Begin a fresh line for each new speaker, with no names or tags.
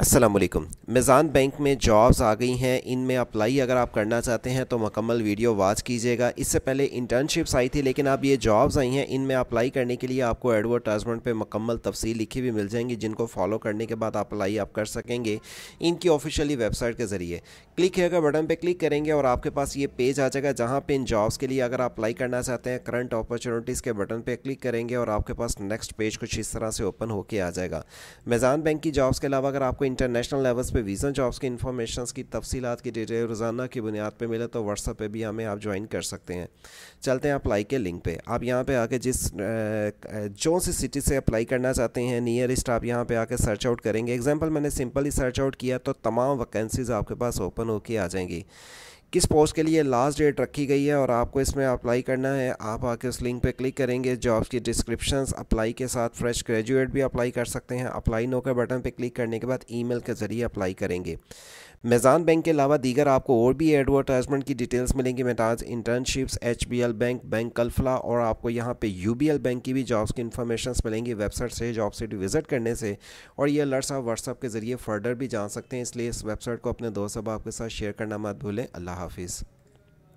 अस्सलाम वालेकुम मेज़ान बैंक में जॉब्स आ गई हैं इनमें अप्लाई अगर आप करना चाहते हैं तो मुकम्मल वीडियो वाच कीजिएगा इससे पहले इंटर्नशिप्स आई थी लेकिन अब ये जॉब्स आई हैं इनमें अप्लाई करने के लिए आपको एडवर्टाइजमेंट पे मुकम्मल तफसील लिखी हुई मिल जाएंगी जिनको फॉलो करने के बाद अप्लाई आप कर सकेंगे इनकी ऑफिशियली वेबसाइट के ज़रिए क्लिक है बटन पर क्लिक करेंगे और आपके पास ये पेज आ जाएगा जहाँ पर इन जॉब्स के लिए अगर अप्लाई करना चाहते हैं करंट अपॉर्चुनिटीज़ के बटन पर क्लिक करेंगे और आपके पास नेक्स्ट पेज कुछ इस तरह से ओपन होकर आ जाएगा मेज़ान बैंक की जॉब्स के अलावा अगर आपको इंटरनेशनल लेवल्स पे वीज़ा जॉब्स की इन्फॉर्मेशन की तफसीत की डिटेल रोज़ाना की बुनियाद पे मिले तो व्हाट्सअप पे भी हमें आप ज्वाइन कर सकते हैं चलते हैं अप्लाई के लिंक पे आप यहाँ पे आके जिस जो सी सिटी से अप्लाई करना चाहते हैं नियरेस्ट आप यहाँ पर आके सर्च आउट करेंगे एग्जाम्पल मैंने सिंपली सर्च आउट किया तो तमाम वैकेंसीज़ आपके पास ओपन होके आ जाएंगी किस पोस्ट के लिए लास्ट डेट रखी गई है और आपको इसमें अप्लाई करना है आप आके उस लिंक पे क्लिक करेंगे जॉब्स की डिस्क्रिप्शंस अप्लाई के साथ फ्रेश ग्रेजुएट भी अप्लाई कर सकते हैं अप्लाई नो के बटन पे क्लिक करने के बाद ईमेल के ज़रिए अप्लाई करेंगे मेज़ान बैंक के अलावा दीगर आपको और भी एडवर्टाइजमेंट की डिटेल्स मिलेंगी मेटाज internships H B L bank bank कल्फला और आपको यहाँ पे यू बी एल बैंक की भी जॉब्स की इन्फॉर्मेशन मिलेंगी वेबसाइट से जॉब सीट विज़िट करने से और ये अलर्ट्स आप व्हाट्सअप के ज़रिए फर्दर भी जान सकते हैं इसलिए इस वेबसाइट को अपने दोस्त अब आपके साथ शेयर करना मत भूलें अल्लाह हाफिज़